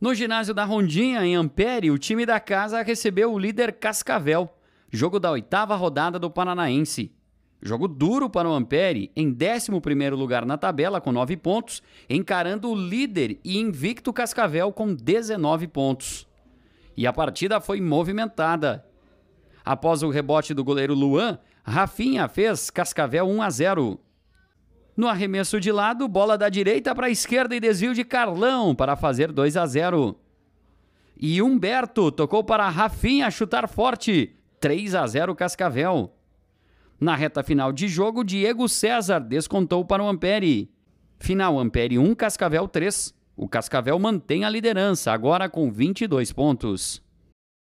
No ginásio da Rondinha, em Ampere, o time da casa recebeu o líder Cascavel, jogo da oitava rodada do Paranaense. Jogo duro para o Ampere, em 11 lugar na tabela com 9 pontos, encarando o líder e invicto Cascavel com 19 pontos. E a partida foi movimentada. Após o rebote do goleiro Luan, Rafinha fez Cascavel 1 a 0. No arremesso de lado, bola da direita para a esquerda e desvio de Carlão para fazer 2 a 0. E Humberto tocou para Rafinha chutar forte, 3 a 0 Cascavel. Na reta final de jogo, Diego César descontou para o Ampere. Final Ampere 1, Cascavel 3. O Cascavel mantém a liderança, agora com 22 pontos.